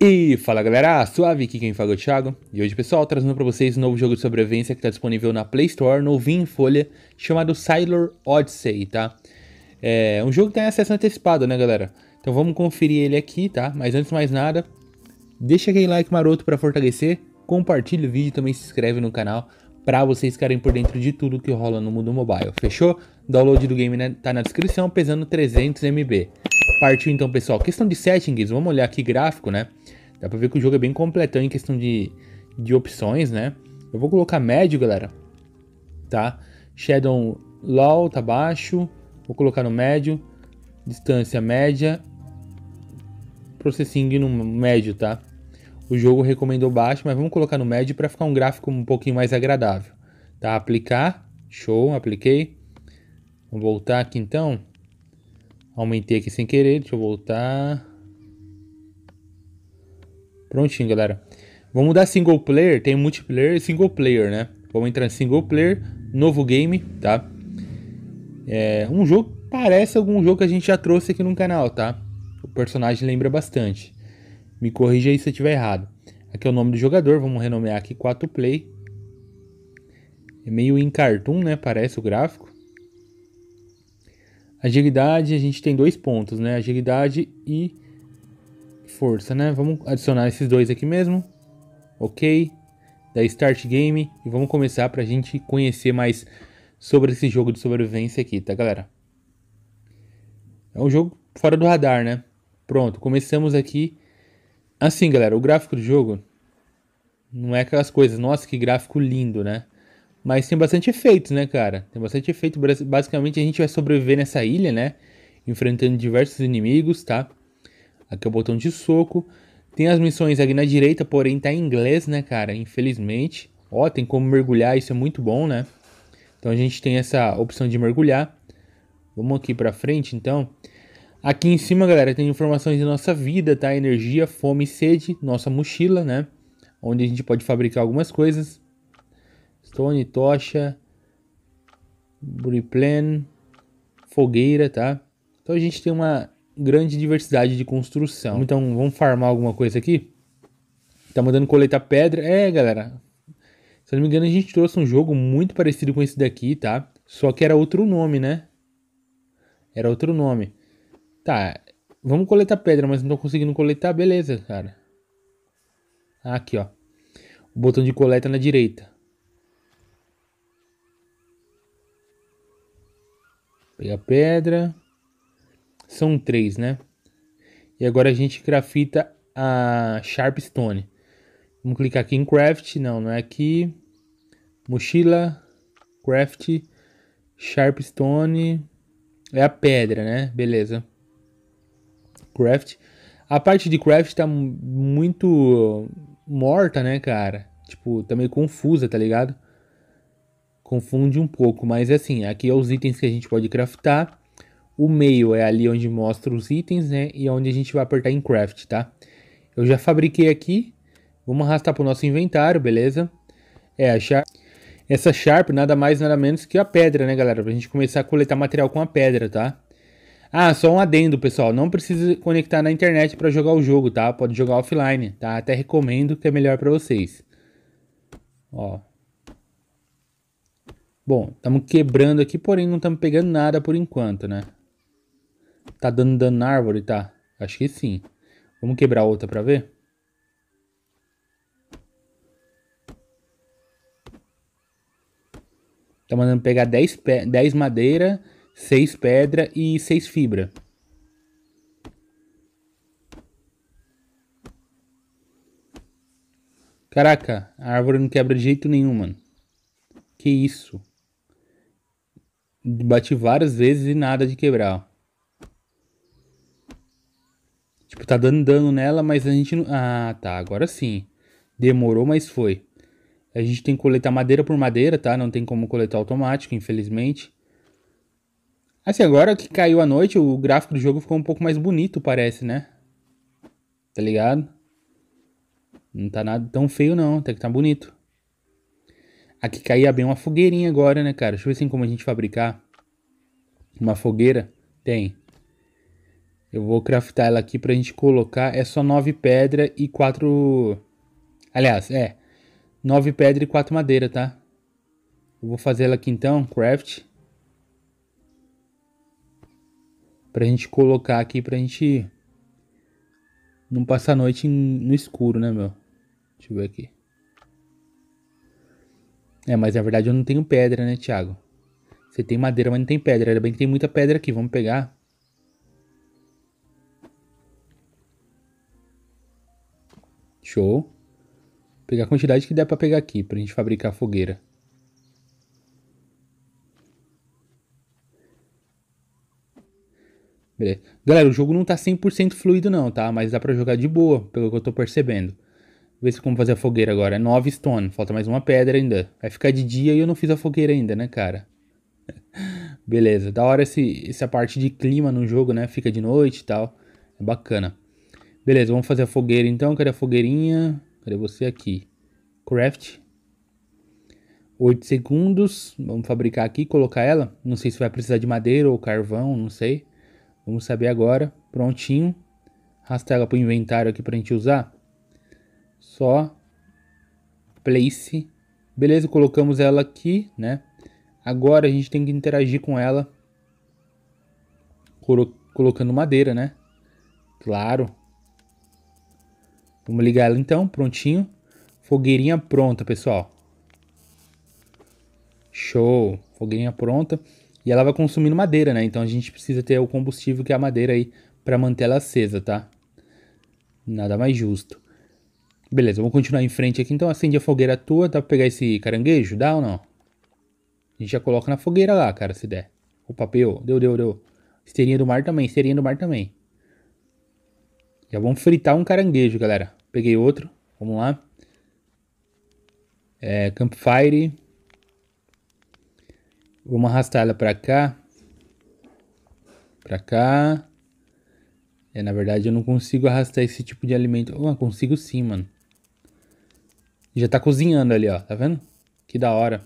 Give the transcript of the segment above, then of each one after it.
E fala galera, suave aqui quem fala é o Thiago. E hoje, pessoal, trazendo para vocês um novo jogo de sobrevivência que está disponível na Play Store, novinho em folha, chamado Sailor Odyssey, tá? É um jogo que tem acesso antecipado, né, galera? Então vamos conferir ele aqui, tá? Mas antes de mais nada, deixa aquele like maroto para fortalecer, compartilha o vídeo e também se inscreve no canal para vocês ficarem por dentro de tudo que rola no mundo mobile, fechou? Download do game né? tá na descrição, pesando 300 MB. Partiu então, pessoal. Questão de settings, vamos olhar aqui gráfico, né? Dá pra ver que o jogo é bem completão em questão de, de opções, né? Eu vou colocar médio, galera. Tá? Shadow Law tá baixo. Vou colocar no médio. Distância média. Processing no médio, tá? O jogo recomendou baixo, mas vamos colocar no médio para ficar um gráfico um pouquinho mais agradável. Tá? Aplicar. Show, apliquei. Vou voltar aqui então. Aumentei aqui sem querer. Deixa eu voltar. Prontinho, galera. Vamos mudar single player, tem multiplayer e single player, né? Vamos entrar em single player, novo game, tá? É um jogo parece algum jogo que a gente já trouxe aqui no canal, tá? O personagem lembra bastante. Me corrija aí se eu estiver errado. Aqui é o nome do jogador, vamos renomear aqui 4 Play. É meio em cartoon, né? Parece o gráfico. Agilidade, a gente tem dois pontos, né? Agilidade e força, né? Vamos adicionar esses dois aqui mesmo. Ok. Da Start Game. E vamos começar pra gente conhecer mais sobre esse jogo de sobrevivência aqui, tá, galera? É um jogo fora do radar, né? Pronto, começamos aqui. Assim, galera, o gráfico do jogo não é aquelas coisas, nossa, que gráfico lindo, né? Mas tem bastante efeitos, né, cara? Tem bastante efeito. Basicamente, a gente vai sobreviver nessa ilha, né? Enfrentando diversos inimigos, tá? Aqui é o botão de soco. Tem as missões aqui na direita, porém tá em inglês, né, cara? Infelizmente. Ó, tem como mergulhar, isso é muito bom, né? Então a gente tem essa opção de mergulhar. Vamos aqui pra frente, então. Aqui em cima, galera, tem informações de nossa vida, tá? Energia, fome e sede, nossa mochila, né? Onde a gente pode fabricar algumas coisas. Stone, tocha, buriplan, fogueira, tá? Então a gente tem uma grande diversidade de construção. Então, vamos farmar alguma coisa aqui? Tá mandando coletar pedra. É, galera. Se eu não me engano, a gente trouxe um jogo muito parecido com esse daqui, tá? Só que era outro nome, né? Era outro nome. Tá, vamos coletar pedra, mas não tô conseguindo coletar. Beleza, cara. Aqui, ó. O botão de coleta na direita. Pegar pedra são três, né? E agora a gente grafita a Sharpstone. Vamos clicar aqui em Craft, não, não é aqui. Mochila, Craft, Sharpstone, é a pedra, né? Beleza. Craft. A parte de craft tá muito morta, né, cara? Tipo, tá meio confusa, tá ligado? Confunde um pouco, mas assim, aqui é os itens que a gente pode craftar. O meio é ali onde mostra os itens, né? E é onde a gente vai apertar em craft, tá? Eu já fabriquei aqui. Vamos arrastar para o nosso inventário, beleza? É, a Sharp. Essa Sharp nada mais nada menos que a pedra, né, galera? Para a gente começar a coletar material com a pedra, tá? Ah, só um adendo, pessoal. Não precisa conectar na internet para jogar o jogo, tá? Pode jogar offline, tá? Até recomendo que é melhor para vocês. Ó. Bom, estamos quebrando aqui, porém não estamos pegando nada por enquanto, né? Tá dando dano na árvore, tá? Acho que sim. Vamos quebrar outra pra ver? Tá mandando pegar 10, 10 madeira, 6 pedra e 6 fibra. Caraca, a árvore não quebra de jeito nenhum, mano. Que isso? Bati várias vezes e nada de quebrar, ó. Tipo, tá dando dano nela, mas a gente não... Ah, tá, agora sim. Demorou, mas foi. A gente tem que coletar madeira por madeira, tá? Não tem como coletar automático, infelizmente. Assim, agora que caiu a noite, o gráfico do jogo ficou um pouco mais bonito, parece, né? Tá ligado? Não tá nada tão feio, não. Tem que tá bonito. Aqui caía bem uma fogueirinha agora, né, cara? Deixa eu ver se tem assim como a gente fabricar uma fogueira. Tem. Eu vou craftar ela aqui pra gente colocar. É só nove pedra e quatro... Aliás, é. Nove pedra e quatro madeira, tá? Eu vou fazer ela aqui então, craft. Pra gente colocar aqui pra gente... Não passar a noite no escuro, né, meu? Deixa eu ver aqui. É, mas na verdade eu não tenho pedra, né, Thiago? Você tem madeira, mas não tem pedra. Ainda bem que tem muita pedra aqui. Vamos pegar Show. Vou pegar a quantidade que der para pegar aqui, pra gente fabricar a fogueira. Beleza. Galera, o jogo não tá 100% fluido não, tá? Mas dá pra jogar de boa, pelo que eu tô percebendo. Vê se como fazer a fogueira agora. É 9 stone, falta mais uma pedra ainda. Vai ficar de dia e eu não fiz a fogueira ainda, né, cara? Beleza, da hora esse, essa parte de clima no jogo, né? Fica de noite e tal. É bacana. Beleza, vamos fazer a fogueira então. Cadê a fogueirinha? Cadê você aqui? Craft. 8 segundos. Vamos fabricar aqui, colocar ela. Não sei se vai precisar de madeira ou carvão, não sei. Vamos saber agora. Prontinho. Arrasta ela para o inventário aqui para a gente usar. Só. Place. Beleza, colocamos ela aqui, né? Agora a gente tem que interagir com ela. Colocando madeira, né? Claro. Vamos ligar ela então, prontinho. Fogueirinha pronta, pessoal. Show! Fogueirinha pronta. E ela vai consumindo madeira, né? Então a gente precisa ter o combustível que é a madeira aí para manter ela acesa, tá? Nada mais justo. Beleza, vamos continuar em frente aqui. Então acende a fogueira tua. Dá pra pegar esse caranguejo? Dá ou não? A gente já coloca na fogueira lá, cara, se der. O papel. Deu, deu, deu. Esteirinha do mar também. Esteirinha do mar também. Já vamos fritar um caranguejo, galera. Peguei outro. Vamos lá. É, Campfire. Vamos arrastar ela para cá. Para cá. É, na verdade eu não consigo arrastar esse tipo de alimento. Oh, consigo sim, mano. Já tá cozinhando ali, ó. Tá vendo? Que da hora.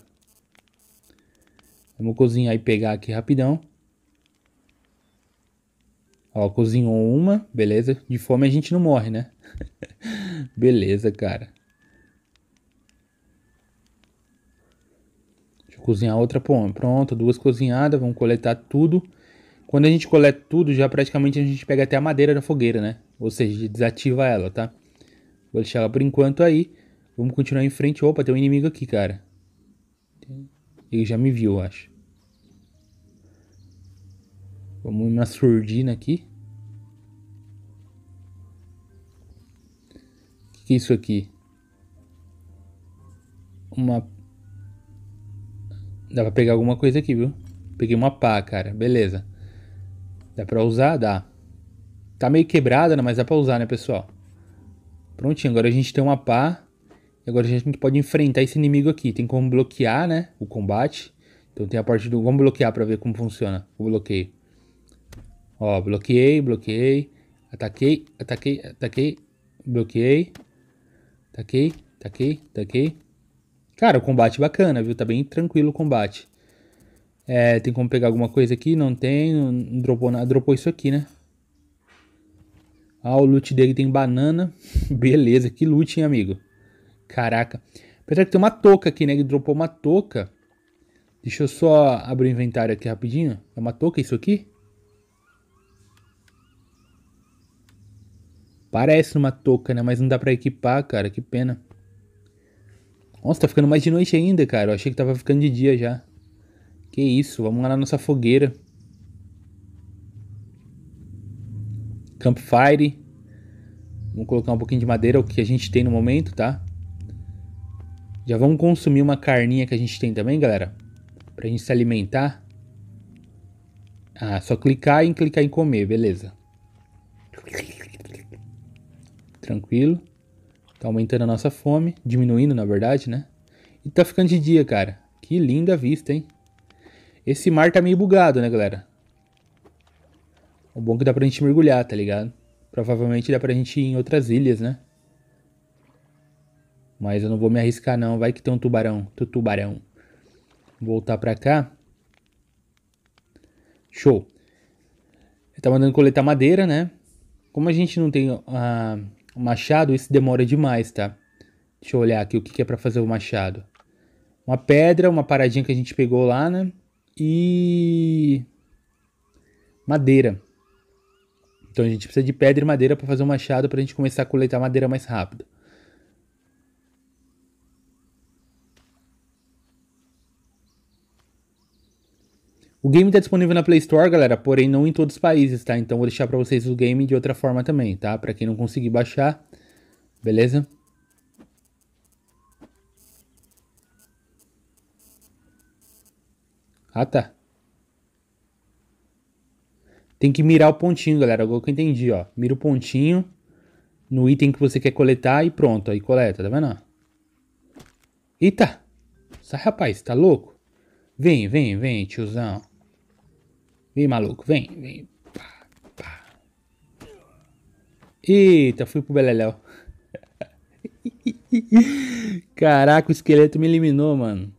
Vamos cozinhar e pegar aqui rapidão. Ó, cozinhou uma, beleza? De fome a gente não morre, né? Beleza, cara. Deixa eu cozinhar outra pomba. Pronto, duas cozinhadas. Vamos coletar tudo. Quando a gente coleta tudo, já praticamente a gente pega até a madeira da fogueira, né? Ou seja, desativa ela, tá? Vou deixar ela por enquanto aí. Vamos continuar em frente. Opa, tem um inimigo aqui, cara. Ele já me viu, eu acho. Vamos na surdina aqui. isso aqui? Uma... Dá pra pegar alguma coisa aqui, viu? Peguei uma pá, cara. Beleza. Dá pra usar? Dá. Tá meio quebrada, né? mas dá pra usar, né, pessoal? Prontinho, agora a gente tem uma pá. E agora a gente pode enfrentar esse inimigo aqui. Tem como bloquear, né, o combate. Então tem a parte do... Vamos bloquear pra ver como funciona o bloqueio. Ó, bloqueei, bloqueei. Ataquei, ataquei, ataquei. Bloqueei. Taquei, taquei, taquei. Cara, o combate é bacana, viu? Tá bem tranquilo o combate. É, tem como pegar alguma coisa aqui? Não tem. Não dropou, nada. dropou isso aqui, né? Ah, o loot dele tem banana. Beleza, que loot, hein, amigo? Caraca. Apesar que tem uma touca aqui, né? Ele dropou uma touca. Deixa eu só abrir o inventário aqui rapidinho. É uma touca isso aqui? Parece uma touca, né? Mas não dá pra equipar, cara. Que pena. Nossa, tá ficando mais de noite ainda, cara. Eu achei que tava ficando de dia já. Que isso, vamos lá na nossa fogueira. Campfire. Vamos colocar um pouquinho de madeira, o que a gente tem no momento, tá? Já vamos consumir uma carninha que a gente tem também, galera. Pra gente se alimentar. Ah, só clicar em clicar em comer, beleza tranquilo. Tá aumentando a nossa fome, diminuindo na verdade, né? E tá ficando de dia, cara. Que linda vista, hein? Esse mar tá meio bugado, né, galera? O bom é que dá pra gente mergulhar, tá ligado? Provavelmente dá pra gente ir em outras ilhas, né? Mas eu não vou me arriscar não, vai que tem um tubarão, tubarão. Voltar pra cá. Show. Ele tá mandando coletar madeira, né? Como a gente não tem a o machado, isso demora demais, tá? Deixa eu olhar aqui o que, é para fazer o machado. Uma pedra, uma paradinha que a gente pegou lá, né? E madeira. Então a gente precisa de pedra e madeira para fazer o machado para a gente começar a coletar madeira mais rápido. O game está disponível na Play Store, galera, porém não em todos os países, tá? Então vou deixar para vocês o game de outra forma também, tá? Para quem não conseguir baixar, beleza? Ah, tá. Tem que mirar o pontinho, galera. Agora que eu entendi, ó. Mira o pontinho no item que você quer coletar e pronto. Aí coleta, tá vendo? Eita! Sai, rapaz, tá louco? Vem, vem, vem, tiozão. Vem, maluco, vem, vem. Pá, pá. Eita, fui pro Beleléu. Caraca, o esqueleto me eliminou, mano.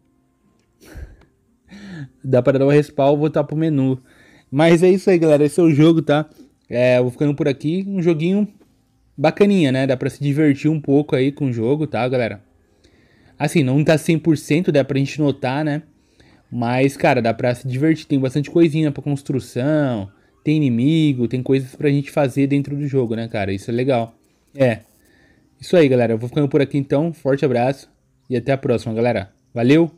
Dá pra dar um respawn, voltar pro menu. Mas é isso aí, galera. Esse é o jogo, tá? É, vou ficando por aqui. Um joguinho bacaninha, né? Dá pra se divertir um pouco aí com o jogo, tá, galera? Assim, não tá 100%, dá pra gente notar, né? Mas, cara, dá pra se divertir. Tem bastante coisinha pra construção, tem inimigo, tem coisas pra gente fazer dentro do jogo, né, cara? Isso é legal. É. Isso aí, galera. Eu vou ficando por aqui então. Forte abraço e até a próxima, galera. Valeu.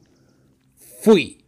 Fui!